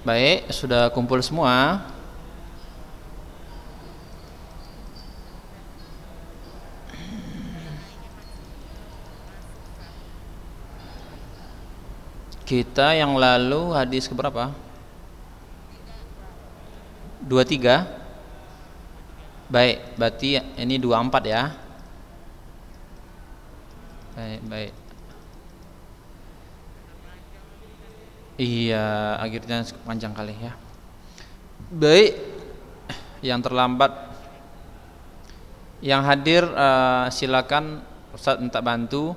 Baik, sudah kumpul semua. Kita yang lalu hadis ke berapa? 23. Baik, berarti ini 24 ya. Iya, akhirnya panjang kali ya. Baik, yang terlambat, yang hadir uh, silakan Ustaz minta bantu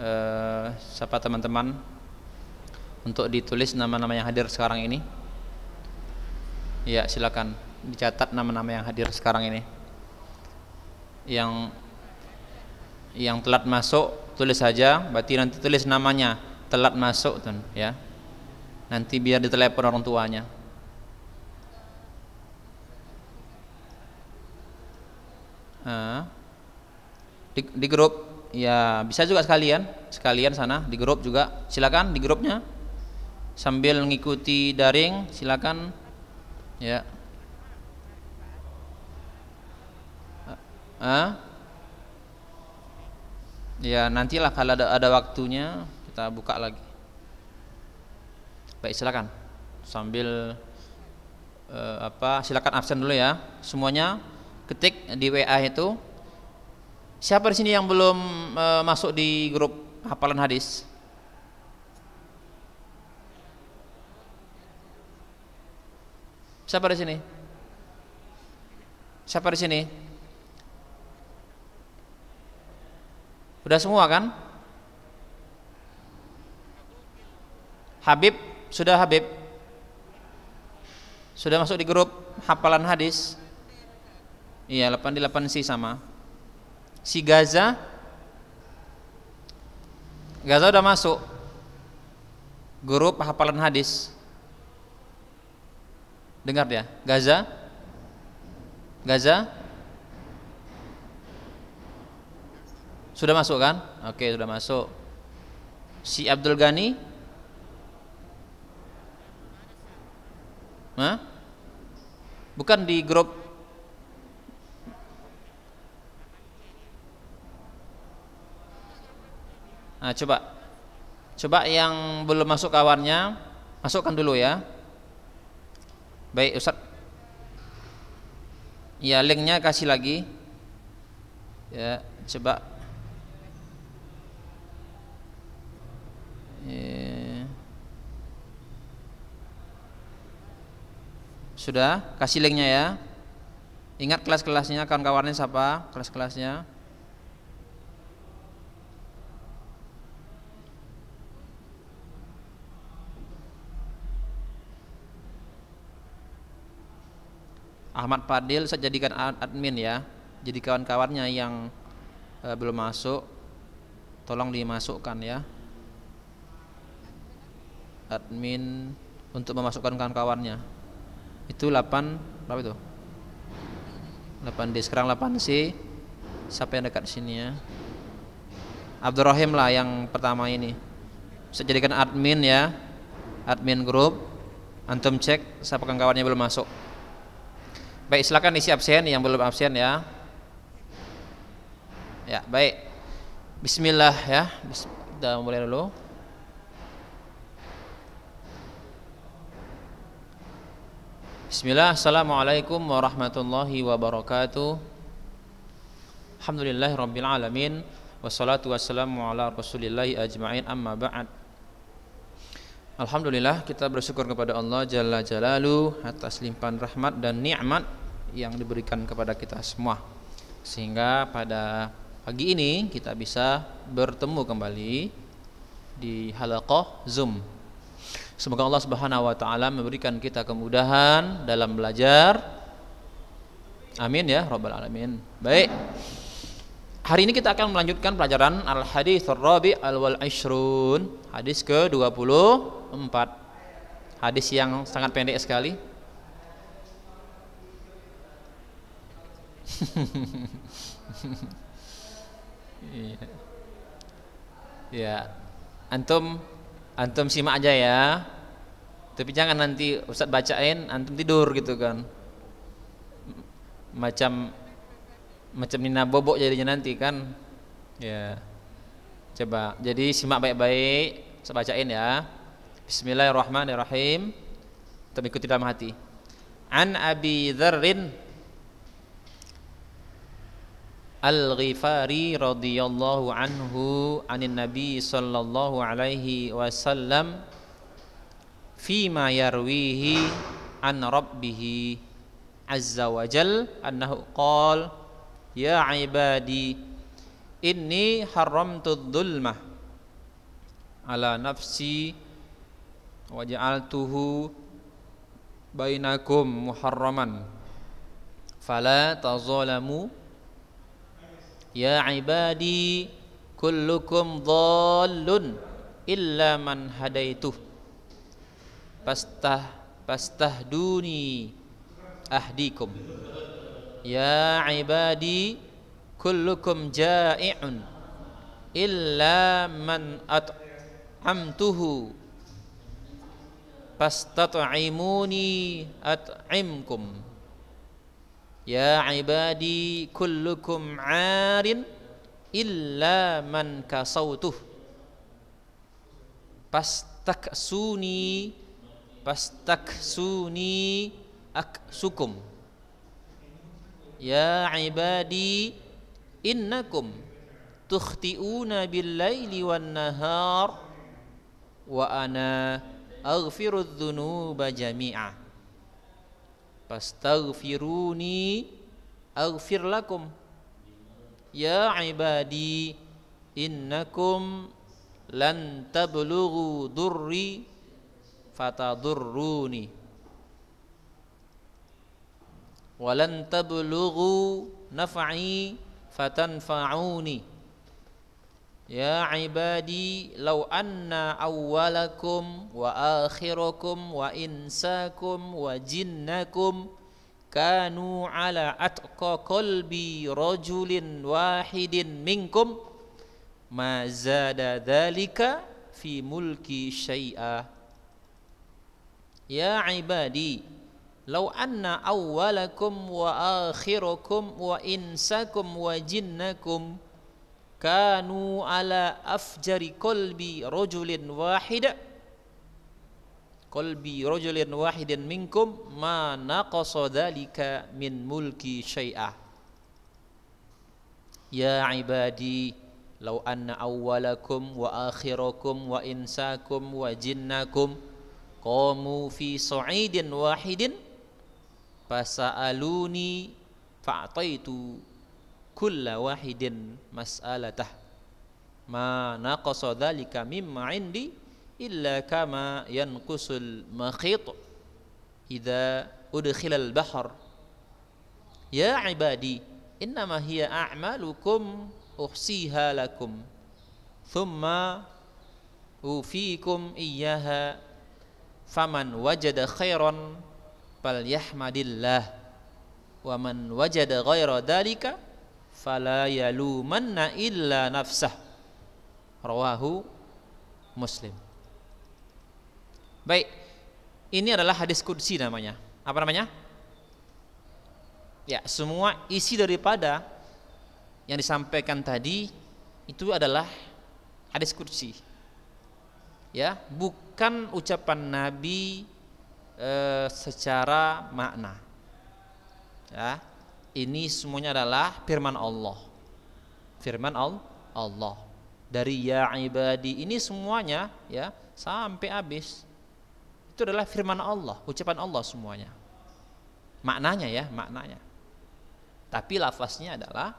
uh, siapa teman-teman untuk ditulis nama-nama yang hadir sekarang ini. Ya, silakan dicatat nama-nama yang hadir sekarang ini. Yang yang telat masuk tulis saja, berarti nanti tulis namanya telat masuk tuh ya nanti biar ditelepon orang tuanya nah, di, di grup ya bisa juga sekalian sekalian sana di grup juga silakan di grupnya sambil mengikuti daring silakan ya ah ya nantilah kalau ada, ada waktunya kita buka lagi Baik, silakan. Sambil uh, apa? Silakan absen dulu ya. Semuanya ketik di WA itu. Siapa di sini yang belum uh, masuk di grup hafalan hadis? Siapa di sini? Siapa di sini? Udah semua kan? Habib sudah Habib? Sudah masuk di grup hafalan hadis? Iya, 8 di 8 si sama. Si Gaza Gaza udah masuk grup hafalan hadis. Dengar ya, Gaza Gaza Sudah masuk kan? Oke, sudah masuk. Si Abdul Ghani Hah? Bukan di grup Nah, coba. Coba yang belum masuk kawannya, masukkan dulu ya. Baik, Ustaz. Ya, linknya kasih lagi. Ya, coba Sudah, kasih linknya ya. Ingat kelas-kelasnya, kawan-kawannya siapa? Kelas-kelasnya. Ahmad Fadil saya jadikan admin ya. Jadi kawan-kawannya yang e, belum masuk tolong dimasukkan ya. Admin untuk memasukkan kawan-kawannya itu 8 berapa itu 8D sekarang 8C siapa yang dekat sini ya Abdurrahim lah yang pertama ini bisa jadikan admin ya admin grup antum cek siapa kawannya belum masuk baik silakan isi absen yang belum absen ya ya baik Bismillah ya Bis kita mulai dulu Bismillah, Assalamualaikum warahmatullahi wabarakatuh Alhamdulillah Rabbil Alamin Wassalatu wassalamu ala rasulillahi ajma'in amma ba'd Alhamdulillah kita bersyukur kepada Allah Jalla Jalalu Atas limpahan rahmat dan nikmat yang diberikan kepada kita semua Sehingga pada pagi ini kita bisa bertemu kembali di halaqah Zoom Semoga Allah Subhanahu wa taala memberikan kita kemudahan dalam belajar. Amin ya rabbal alamin. Baik. Hari ini kita akan melanjutkan pelajaran al hadis rabi al wal ashrun, hadis ke-24. Hadis yang sangat pendek sekali. ya. Antum antum simak aja ya tapi jangan nanti Ustadz bacain antum tidur gitu kan macam macam Nina Bobok jadinya nanti kan ya coba jadi simak baik-baik saya bacain ya Bismillahirrahmanirrahim tapi ikuti dalam hati An Abi Dharrin Al-Ghifari radhiyallahu anhu anin Nabi sallallahu alaihi wasallam fima yarwihi an rabbih azza wa jal annahu qal ya ibadi inni haramtu dzulma ala nafsi wa ja'altuhu bainakum muharraman fala tazalamu ya ibadi kullukum dhallun illa man hadaitu pastah pastah duni ahdikum ya ibadi kullukum ja'i'un illa man at'amtuhu Pastat'imuni at'imkum Ya ibadi kullukum 'arin illa man kasautuh. Pastaksuni suni aksukum. Ya ibadi innakum tukhti'una bil wan-nahar wa ana aghfirudz-dzunuba jami'a fastaghfiruni aghfir lakum ya ibadi innakum lan tablughu durri fatadurruni walan tablughu naf'i fatanfa'uni يا عبادي لو أن أولكم وآخركم وإنساكم وجنكم كانوا على أتقى قلبي رجل واحد منكم ما زاد ذلك في ملكي شيئا يا عبادي لو أن أولكم وآخركم وإنساكم وجنكم kanu ala afjari kolbi rojulin wahida kolbi rojulin wahidin minkum ma naqasa dhalika min mulki syai'ah ya ibadi law anna awwalakum wa akhirakum wa insakum wa jinnakum qamu fi su'idin wahidin fasa'aluni fa'ataitu كل واحد مسألته ما نقص ذلك مما عندي إلا كما ينقص المخيط إذا أدخل البحر يا عبادي إنما هي أعمالكم أحصيها لكم ثم أوفيكم إياها فمن وجد خيرا فليحمد الله ومن وجد غير ذلك fala yalumanna illa nafsah rawahu muslim baik ini adalah hadis kudsi namanya apa namanya ya semua isi daripada yang disampaikan tadi itu adalah hadis kursi ya bukan ucapan nabi e, secara makna ya ini semuanya adalah firman Allah. Firman Allah. Dari ya ibadi ini semuanya ya sampai habis. Itu adalah firman Allah, ucapan Allah semuanya. Maknanya ya, maknanya. Tapi lafaznya adalah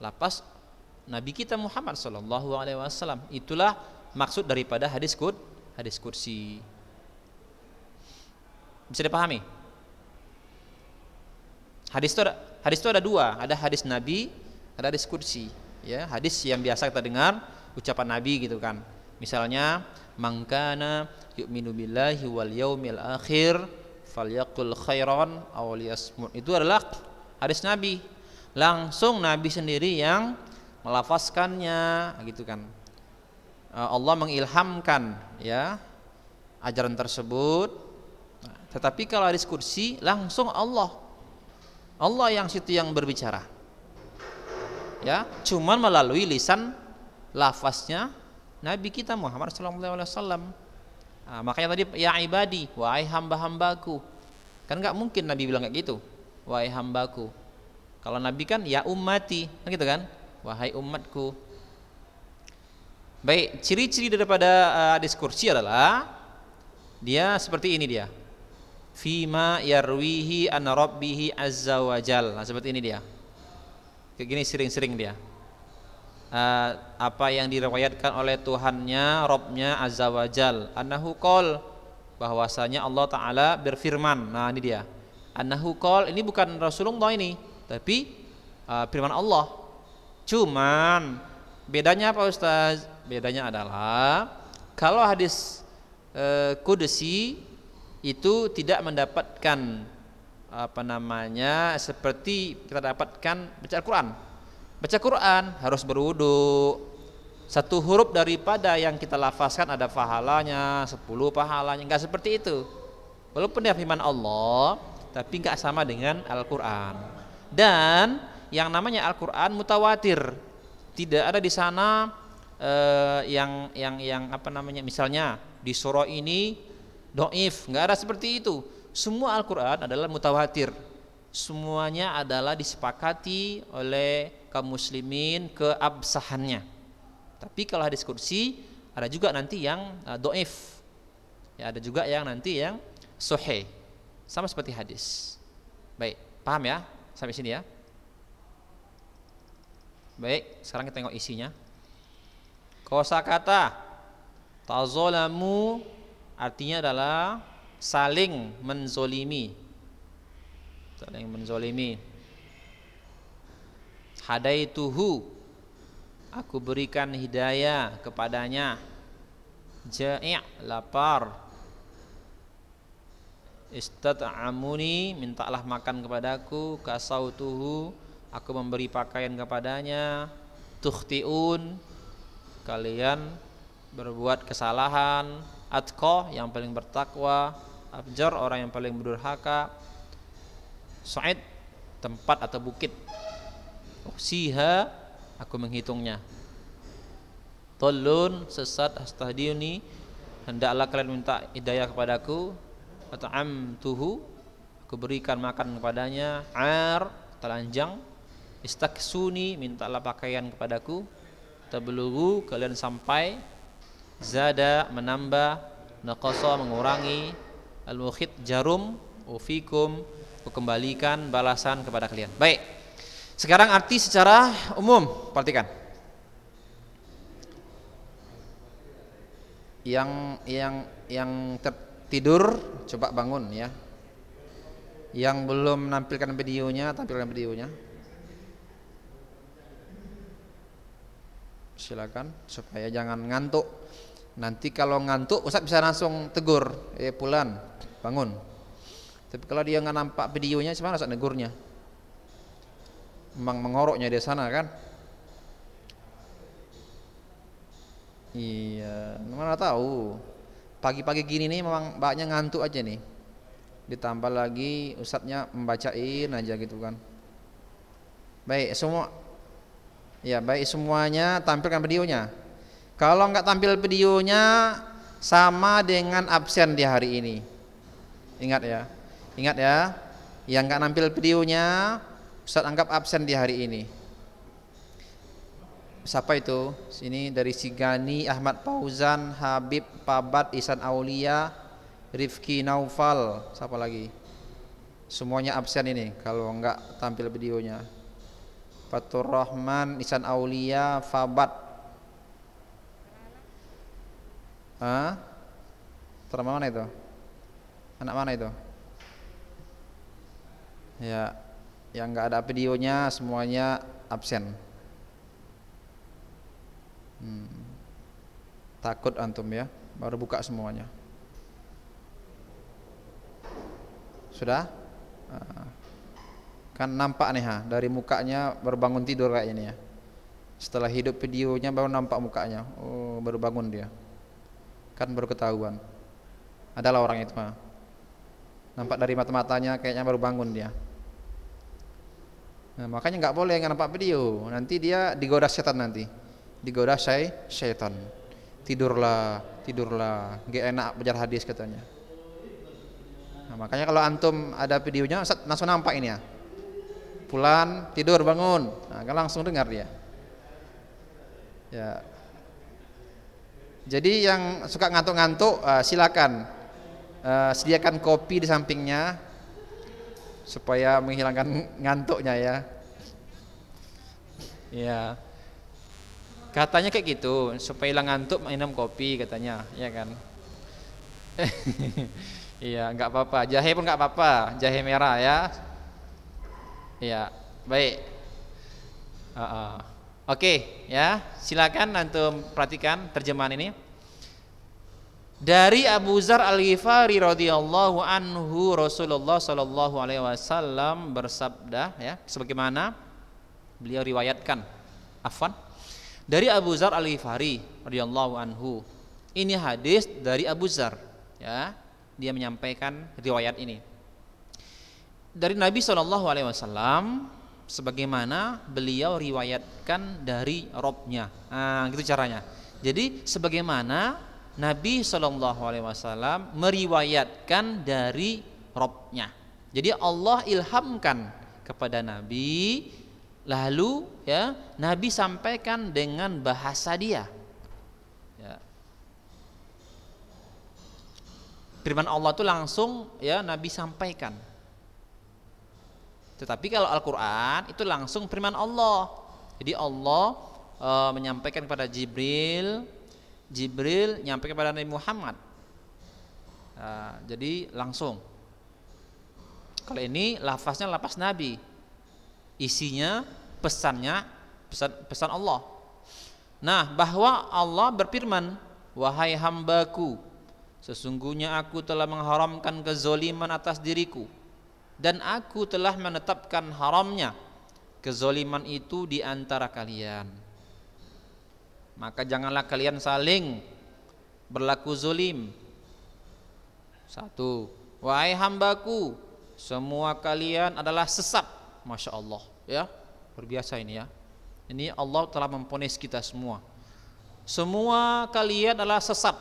lafaz Nabi kita Muhammad Shallallahu Alaihi Wasallam. Itulah maksud daripada hadis kud, hadis kursi. Bisa dipahami? Hadis itu ada, hadis itu ada dua, ada hadis Nabi, ada hadis kursi. Ya, hadis yang biasa kita dengar ucapan Nabi gitu kan. Misalnya, mangkana yu'minu billahi wal yaumil akhir falyakul khairon aw liyasmut. Itu adalah hadis Nabi. Langsung Nabi sendiri yang melafazkannya gitu kan. Eh, Allah mengilhamkan ya ajaran tersebut. Nah, tetapi kalau hadis kursi langsung Allah Allah yang situ yang berbicara ya cuman melalui lisan lafaznya Nabi kita Muhammad SAW nah, makanya tadi ya ibadi wahai hamba-hambaku kan nggak mungkin Nabi bilang kayak gitu wahai hambaku kalau Nabi kan ya ummati kan gitu kan wahai umatku baik ciri-ciri daripada uh, diskursi adalah dia seperti ini dia fima yarwihi an rabbihi azza wa jal. Nah, seperti ini dia. Kayak gini sering-sering dia. Uh, apa yang diriwayatkan oleh Tuhannya, Robnya azza wa jal. Annahu qol bahwasanya Allah taala berfirman. Nah, ini dia. Annahu qol ini bukan Rasulullah ini, tapi uh, firman Allah. Cuman bedanya apa Ustaz? Bedanya adalah kalau hadis uh, eh, kudusi itu tidak mendapatkan apa namanya seperti kita dapatkan baca Al-Qur'an. Baca Quran harus berwudu. Satu huruf daripada yang kita lafazkan ada pahalanya, sepuluh pahalanya, enggak seperti itu. Walaupun dia firman Allah, tapi enggak sama dengan Al-Qur'an. Dan yang namanya Al-Qur'an mutawatir. Tidak ada di sana eh, yang yang yang apa namanya misalnya di surah ini doif, nggak ada seperti itu. Semua Al-Quran adalah mutawatir. Semuanya adalah disepakati oleh kaum muslimin keabsahannya. Tapi kalau hadis kursi ada juga nanti yang uh, doif. Ya, ada juga yang nanti yang sohe. Sama seperti hadis. Baik, paham ya? Sampai sini ya. Baik, sekarang kita tengok isinya. Kosa kata tazolamu artinya adalah saling menzolimi saling menzolimi Hadai Tuhu, aku berikan hidayah kepadanya ja'i' lapar istat'amuni mintalah makan kepadaku Kasau Tuhu, aku memberi pakaian kepadanya tuhtiun kalian berbuat kesalahan atqa yang paling bertakwa abjar orang yang paling berdurhaka sa'id tempat atau bukit siha aku menghitungnya tolun sesat astahdiuni hendaklah kalian minta hidayah kepadaku atau tuhu aku berikan makan kepadanya ar telanjang istaksuni mintalah pakaian kepadaku tablugu kalian sampai zada menambah naqasa mengurangi al mukhit jarum ufikum kembalikan balasan kepada kalian baik sekarang arti secara umum perhatikan yang yang yang tertidur coba bangun ya yang belum menampilkan videonya tampilkan videonya silakan supaya jangan ngantuk Nanti kalau ngantuk Ustaz bisa langsung tegur, eh pulan, bangun. Tapi kalau dia nggak nampak videonya, gimana Ustaz negurnya? Memang mengoroknya di sana kan? Iya, mana tahu. Pagi-pagi gini nih memang mbaknya ngantuk aja nih. Ditambah lagi Ustaznya membacain aja gitu kan. Baik, semua Ya, baik semuanya tampilkan videonya. Kalau nggak tampil videonya sama dengan absen di hari ini. Ingat ya, ingat ya. Yang nggak nampil videonya Ustaz anggap absen di hari ini. Siapa itu? Sini dari Sigani, Ahmad Pauzan Habib Pabat, Isan Aulia, Rifki Naufal, siapa lagi? Semuanya absen ini kalau nggak tampil videonya. Fatur Rahman, Isan Aulia, Fabat, Hah? mana itu? Anak mana itu? Ya, yang nggak ada videonya semuanya absen. Hmm. Takut antum ya, baru buka semuanya. Sudah? Ah. Kan nampak nih ha, dari mukanya baru bangun tidur kayaknya nih ya. Setelah hidup videonya baru nampak mukanya. Oh, baru bangun dia kan baru ketahuan adalah orang itu mah nampak dari mata-matanya kayaknya baru bangun dia nah, makanya nggak boleh nggak nampak video nanti dia digoda setan nanti digoda saya setan tidurlah tidurlah gak enak belajar hadis katanya nah, makanya kalau antum ada videonya langsung nampak ini ya pulan tidur bangun nah, kan langsung dengar dia ya jadi yang suka ngantuk-ngantuk uh, silakan uh, sediakan kopi di sampingnya supaya menghilangkan ngantuknya ya. Iya. Katanya kayak gitu, supaya hilang ngantuk minum kopi katanya, ya kan. iya, enggak apa-apa. Jahe pun enggak apa-apa, jahe merah ya. Iya, baik. Uh -uh. Oke, ya. Silakan antum perhatikan terjemahan ini. Dari Abu Zar Al-Ghifari radhiyallahu anhu Rasulullah sallallahu alaihi wasallam bersabda ya, sebagaimana beliau riwayatkan. Afwan. Dari Abu Zar Al-Ghifari radhiyallahu anhu. Ini hadis dari Abu Zar ya. Dia menyampaikan riwayat ini. Dari Nabi sallallahu alaihi wasallam sebagaimana beliau riwayatkan dari Robnya nah, gitu caranya jadi sebagaimana Nabi Shallallahu Alaihi Wasallam meriwayatkan dari Robnya jadi Allah ilhamkan kepada Nabi lalu ya Nabi sampaikan dengan bahasa dia ya. firman Allah itu langsung ya Nabi sampaikan tetapi kalau Al-Qur'an itu langsung firman Allah. Jadi Allah e, menyampaikan kepada Jibril, Jibril menyampaikan kepada Nabi Muhammad. E, jadi langsung. Kalau ini lafaznya lafaz Nabi. Isinya, pesannya pesan pesan Allah. Nah, bahwa Allah berfirman, "Wahai hambaku, sesungguhnya aku telah mengharamkan kezoliman atas diriku." dan aku telah menetapkan haramnya kezoliman itu di antara kalian maka janganlah kalian saling berlaku zolim satu wahai hambaku semua kalian adalah sesat Masya Allah ya luar biasa ini ya ini Allah telah memponis kita semua semua kalian adalah sesat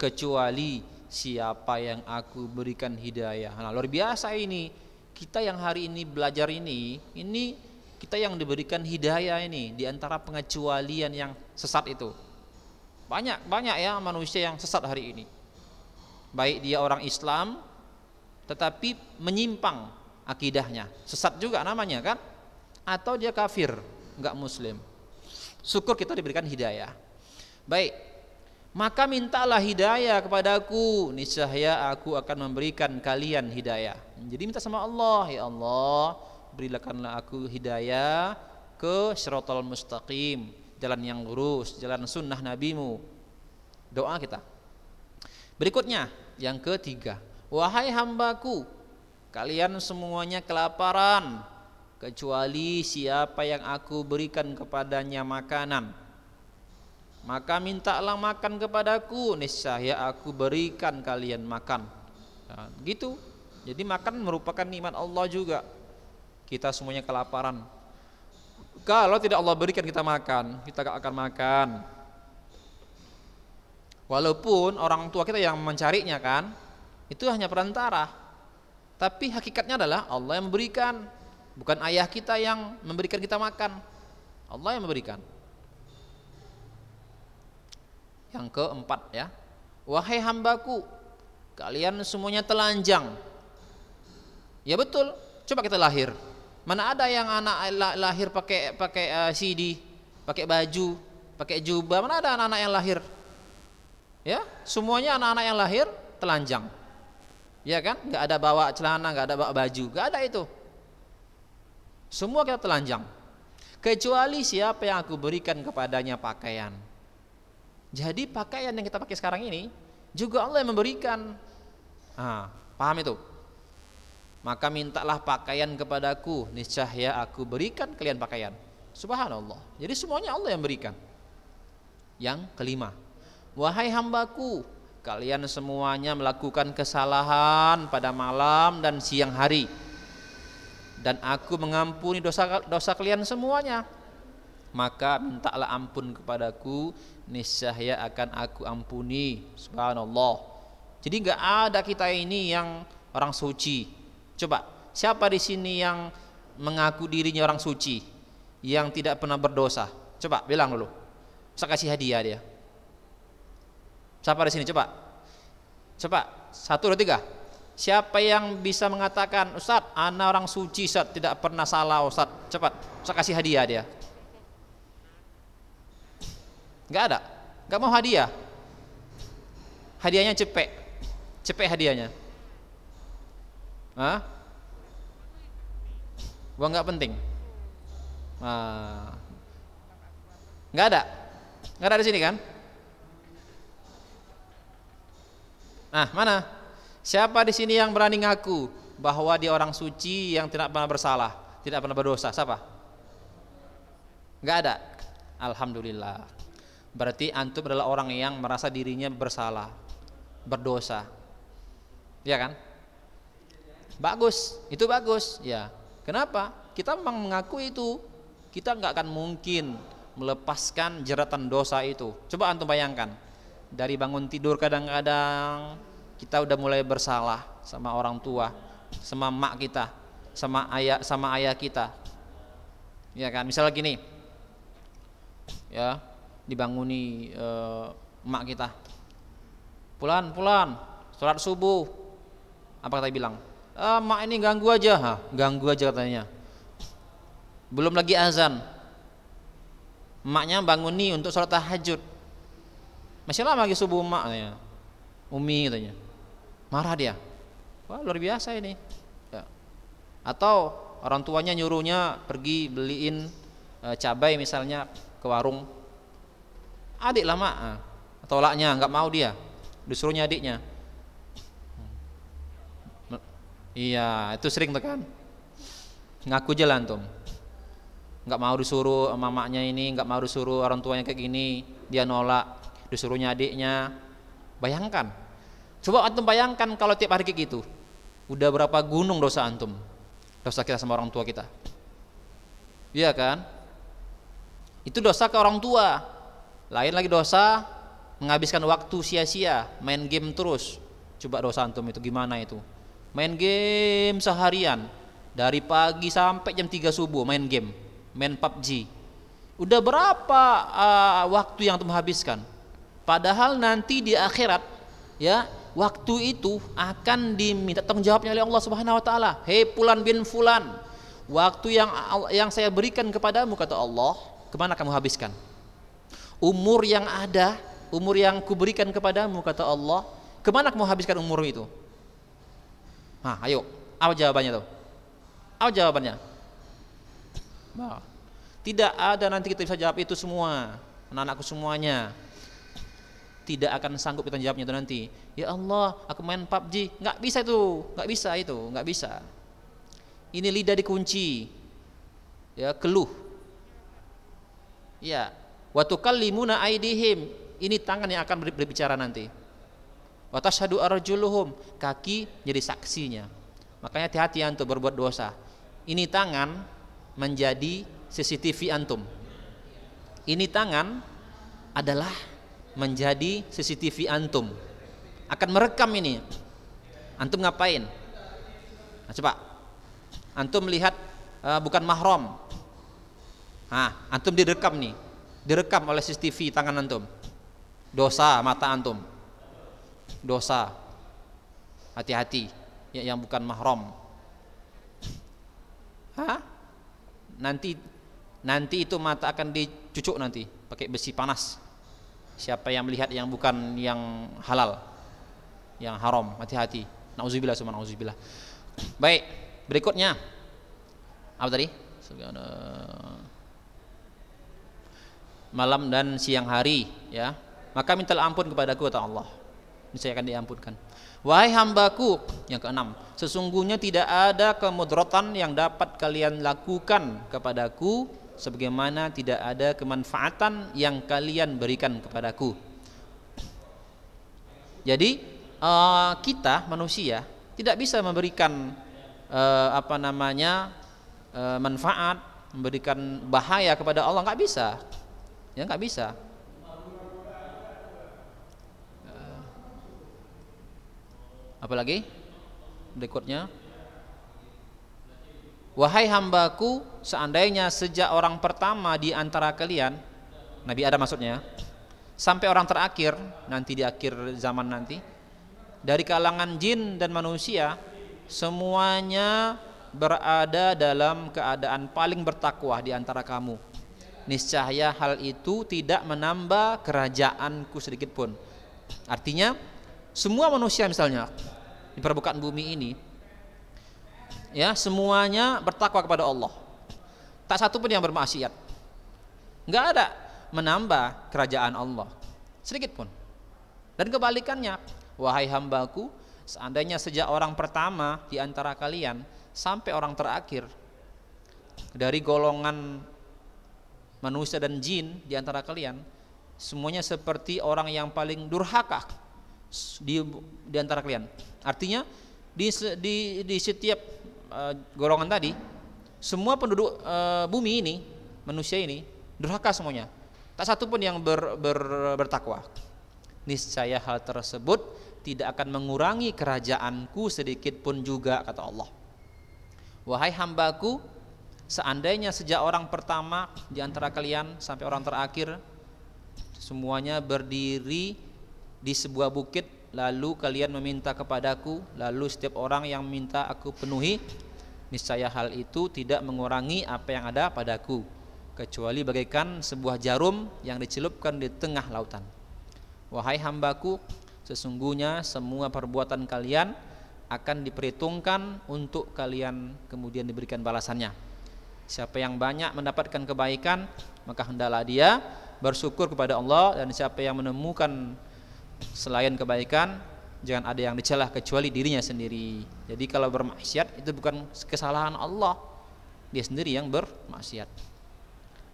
kecuali siapa yang aku berikan hidayah. Nah, luar biasa ini. Kita yang hari ini belajar ini, ini kita yang diberikan hidayah ini di antara pengecualian yang sesat itu. Banyak banyak ya manusia yang sesat hari ini. Baik dia orang Islam tetapi menyimpang akidahnya, sesat juga namanya kan? Atau dia kafir, enggak muslim. Syukur kita diberikan hidayah. Baik, maka mintalah hidayah kepadaku niscaya aku akan memberikan kalian hidayah jadi minta sama Allah ya Allah berilahkanlah aku hidayah ke syaratul mustaqim jalan yang lurus jalan sunnah nabimu doa kita berikutnya yang ketiga wahai hambaku kalian semuanya kelaparan kecuali siapa yang aku berikan kepadanya makanan maka mintalah makan kepadaku niscaya aku berikan kalian makan nah, gitu jadi makan merupakan nikmat Allah juga kita semuanya kelaparan kalau tidak Allah berikan kita makan kita gak akan makan walaupun orang tua kita yang mencarinya kan itu hanya perantara tapi hakikatnya adalah Allah yang memberikan bukan ayah kita yang memberikan kita makan Allah yang memberikan yang keempat ya. Wahai hambaku, kalian semuanya telanjang. Ya betul, coba kita lahir. Mana ada yang anak lahir pakai pakai eh, CD, pakai baju, pakai jubah? Mana ada anak-anak yang lahir? Ya, semuanya anak-anak yang lahir telanjang. Ya kan? nggak ada bawa celana, nggak ada bawa baju, nggak ada itu. Semua kita telanjang. Kecuali siapa yang aku berikan kepadanya pakaian. Jadi pakaian yang kita pakai sekarang ini juga Allah yang memberikan. Ah, paham itu? Maka mintalah pakaian kepadaku, niscaya aku berikan kalian pakaian. Subhanallah. Jadi semuanya Allah yang berikan. Yang kelima, wahai hambaku, kalian semuanya melakukan kesalahan pada malam dan siang hari. Dan aku mengampuni dosa dosa kalian semuanya maka mintalah ampun kepadaku niscaya akan aku ampuni subhanallah jadi nggak ada kita ini yang orang suci coba siapa di sini yang mengaku dirinya orang suci yang tidak pernah berdosa coba bilang dulu saya kasih hadiah dia siapa di sini coba coba satu dua tiga siapa yang bisa mengatakan ustad, anak orang suci ustad tidak pernah salah ustad? cepat saya kasih hadiah dia nggak ada nggak mau hadiah hadiahnya cepek cepek hadiahnya Hah? uang nggak penting ah. nggak ada nggak ada di sini kan nah mana siapa di sini yang berani ngaku bahwa dia orang suci yang tidak pernah bersalah tidak pernah berdosa siapa nggak ada alhamdulillah Berarti antum adalah orang yang merasa dirinya bersalah, berdosa. Ya kan? Bagus, itu bagus. Ya. Kenapa? Kita memang mengaku itu. Kita nggak akan mungkin melepaskan jeratan dosa itu. Coba antum bayangkan. Dari bangun tidur kadang-kadang kita udah mulai bersalah sama orang tua, sama mak kita, sama ayah sama ayah kita. Ya kan? Misalnya gini. Ya, dibanguni uh, emak kita pulan pulan sholat subuh apa kita bilang eh, emak ini ganggu aja ha ganggu aja katanya belum lagi azan emaknya banguni untuk sholat tahajud masih lama lagi subuh emaknya katanya umi katanya marah dia wah luar biasa ini ya. atau orang tuanya nyuruhnya pergi beliin eh, cabai misalnya ke warung adik lama ah, tolaknya nggak mau dia disuruhnya adiknya iya itu sering tekan. ngaku jalan tuh nggak mau disuruh mamanya ini nggak mau disuruh orang tuanya kayak gini dia nolak disuruhnya adiknya bayangkan coba antum bayangkan kalau tiap hari kayak gitu udah berapa gunung dosa antum dosa kita sama orang tua kita iya kan itu dosa ke orang tua lain lagi dosa menghabiskan waktu sia-sia, main game terus. Coba dosa antum itu gimana itu? Main game seharian dari pagi sampai jam 3 subuh main game, main PUBG. Udah berapa uh, waktu yang antum habiskan? Padahal nanti di akhirat ya waktu itu akan diminta tanggung jawabnya oleh Allah Subhanahu wa taala. Hei Fulan bin Fulan, waktu yang yang saya berikan kepadamu kata Allah, kemana kamu habiskan? umur yang ada, umur yang kuberikan kepadamu kata Allah, kemana kamu habiskan umur itu? Nah, ayo, apa jawabannya tuh? Apa jawabannya? Nah, tidak ada nanti kita bisa jawab itu semua, anak-anakku semuanya. Tidak akan sanggup kita jawabnya itu nanti. Ya Allah, aku main PUBG, nggak bisa itu, nggak bisa itu, nggak bisa. Ini lidah dikunci, ya keluh. Ya, wa tukallimuna aidihim ini tangan yang akan berbicara nanti Watas hadu arjuluhum kaki jadi saksinya makanya hati-hati antum berbuat dosa ini tangan menjadi CCTV antum ini tangan adalah menjadi CCTV antum akan merekam ini antum ngapain nah, coba antum lihat uh, eh, bukan mahram Nah, antum direkam nih direkam oleh CCTV tangan antum dosa mata antum dosa hati-hati ya, yang bukan mahram Hah? nanti nanti itu mata akan dicucuk nanti pakai besi panas siapa yang melihat yang bukan yang halal yang haram hati-hati nauzubillah summa nauzubillah baik berikutnya apa tadi malam dan siang hari ya maka minta ampun kepadaku kata Allah saya akan diampunkan wahai hambaku yang keenam sesungguhnya tidak ada kemudrotan yang dapat kalian lakukan kepadaku sebagaimana tidak ada kemanfaatan yang kalian berikan kepadaku jadi uh, kita manusia tidak bisa memberikan uh, apa namanya uh, manfaat memberikan bahaya kepada Allah nggak bisa ya nggak bisa eh. apalagi berikutnya wahai hambaku seandainya sejak orang pertama di antara kalian Nabi Adam maksudnya sampai orang terakhir nanti di akhir zaman nanti dari kalangan jin dan manusia semuanya berada dalam keadaan paling bertakwa di antara kamu niscaya hal itu tidak menambah kerajaanku sedikit pun. Artinya semua manusia misalnya di permukaan bumi ini ya semuanya bertakwa kepada Allah. Tak satu pun yang bermaksiat. Enggak ada menambah kerajaan Allah sedikit pun. Dan kebalikannya, wahai hambaku, seandainya sejak orang pertama di antara kalian sampai orang terakhir dari golongan manusia dan jin di antara kalian semuanya seperti orang yang paling durhaka di di antara kalian. Artinya di di, di setiap uh, golongan tadi semua penduduk uh, bumi ini, manusia ini durhaka semuanya. Tak satu pun yang ber, ber, bertakwa. Niscaya hal tersebut tidak akan mengurangi kerajaanku sedikit pun juga kata Allah. Wahai hambaku, Seandainya sejak orang pertama di antara kalian sampai orang terakhir semuanya berdiri di sebuah bukit lalu kalian meminta kepadaku lalu setiap orang yang minta aku penuhi niscaya hal itu tidak mengurangi apa yang ada padaku kecuali bagaikan sebuah jarum yang dicelupkan di tengah lautan wahai hambaku sesungguhnya semua perbuatan kalian akan diperhitungkan untuk kalian kemudian diberikan balasannya Siapa yang banyak mendapatkan kebaikan, maka hendaklah dia bersyukur kepada Allah dan siapa yang menemukan selain kebaikan, jangan ada yang dicelah kecuali dirinya sendiri. Jadi kalau bermaksiat itu bukan kesalahan Allah. Dia sendiri yang bermaksiat.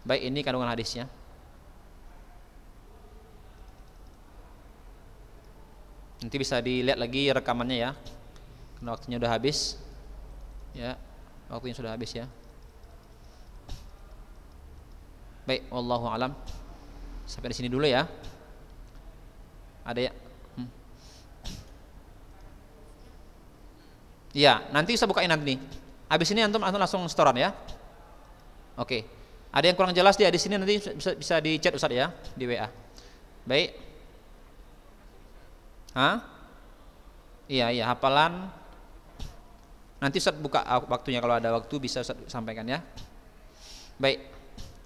Baik ini kandungan hadisnya. Nanti bisa dilihat lagi rekamannya ya. Karena waktunya sudah habis. Ya, waktunya sudah habis ya. Baik, wallahu alam. Sampai di sini dulu ya. Ada ya? Hmm. Iya, nanti saya bukain nanti nih. Habis ini antum antum langsung setoran ya. Oke. Ada yang kurang jelas dia di sini nanti bisa bisa di chat Ustaz ya, di WA. Baik. Hah? Iya, iya, hafalan. Nanti Ustaz buka waktunya kalau ada waktu bisa Ustaz sampaikan ya. Baik.